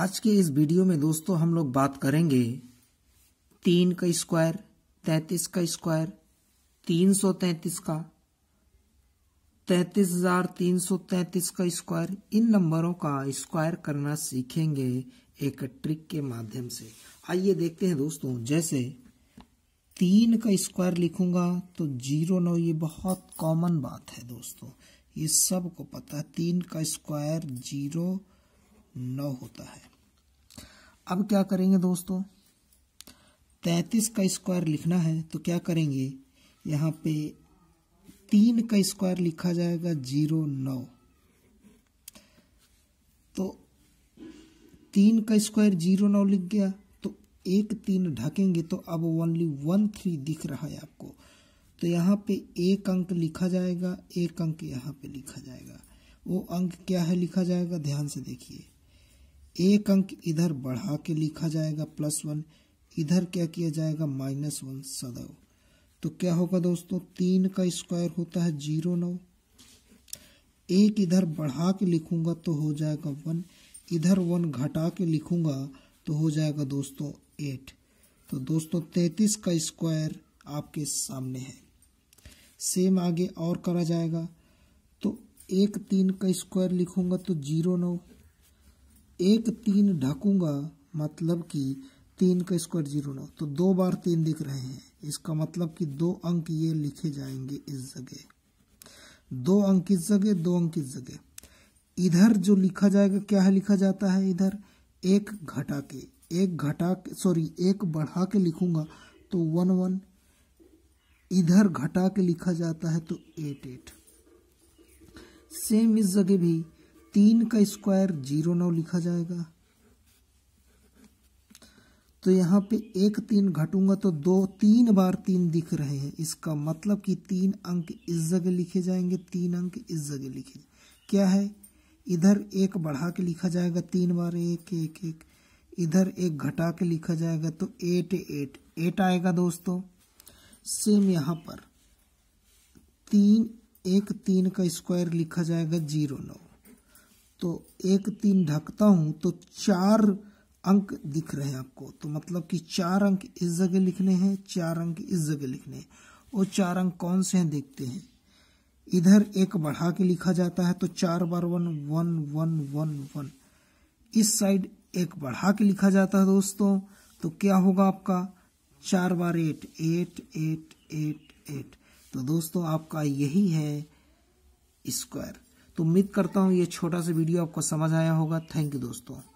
आज के इस वीडियो में दोस्तों हम लोग बात करेंगे तीन का स्क्वायर तैतीस का स्क्वायर तीन सौ तैतीस का तैतीस हजार तीन सौ तैतीस का स्क्वायर इन नंबरों का स्क्वायर करना सीखेंगे एक ट्रिक के माध्यम से आइए देखते हैं दोस्तों जैसे तीन का स्क्वायर लिखूंगा तो जीरो नौ ये बहुत कॉमन बात है दोस्तों ये सबको पता है तीन का स्क्वायर जीरो नौ होता है अब क्या करेंगे दोस्तों तैतीस का स्क्वायर लिखना है तो क्या करेंगे यहाँ पे तीन का स्क्वायर लिखा जाएगा जीरो नौ तो तीन का स्क्वायर जीरो नौ लिख गया तो एक तीन ढकेंगे तो अब ओनली वन थ्री दिख रहा है आपको तो यहाँ पे एक अंक लिखा जाएगा एक अंक यहाँ पे लिखा जाएगा वो अंक क्या है लिखा जाएगा ध्यान से देखिए एक अंक इधर बढ़ा के लिखा जाएगा प्लस वन इधर क्या किया जाएगा माइनस वन सदैव तो क्या होगा दोस्तों तीन का स्क्वायर होता है जीरो नौ एक इधर बढ़ा के लिखूंगा तो हो जाएगा वन इधर वन घटा के लिखूंगा तो हो जाएगा दोस्तों एट तो दोस्तों तैतीस का स्क्वायर आपके सामने है सेम आगे और करा जाएगा तो एक तीन का स्क्वायर लिखूंगा तो जीरो नौ एक तीन ढाकूंगा मतलब कि तीन का स्क्वायर जीरो नौ तो दो बार तीन दिख रहे हैं इसका मतलब कि दो अंक ये लिखे जाएंगे इस जगह दो अंक इस जगह दो अंक इस जगह इधर जो लिखा जाएगा क्या है लिखा जाता है इधर एक घटा के एक घटा के सॉरी एक बढ़ा के लिखूंगा तो वन वन इधर घटा के लिखा जाता है तो एट एट सेम इस जगह भी तीन का स्क्वायर जीरो नौ लिखा जाएगा तो यहाँ पे एक तीन घटूंगा तो दो तीन बार तीन दिख रहे हैं इसका मतलब कि तीन अंक इस जगह लिखे जाएंगे तीन अंक इस जगह लिखे क्या है इधर एक बढ़ा के लिखा जाएगा तीन बार एक एक एक इधर एक घटा के लिखा जाएगा तो एट एट एट आएगा दोस्तों सेम यहाँ पर तीन एक तीन का स्क्वायर लिखा जाएगा जीरो नौ तो एक तीन ढकता हूं तो चार अंक दिख रहे हैं आपको तो मतलब कि चार अंक इस जगह लिखने हैं चार अंक इस जगह लिखने हैं और चार अंक कौन से हैं देखते हैं इधर एक बढ़ा के लिखा जाता है तो चार बार one one one one one इस साइड एक बढ़ा के लिखा जाता है दोस्तों तो क्या होगा आपका चार बार eight eight eight eight eight तो दोस्तों आपका यही है स्क्वायर तो उम्मीद करता हूँ ये छोटा सा वीडियो आपको समझ आया होगा थैंक यू दोस्तों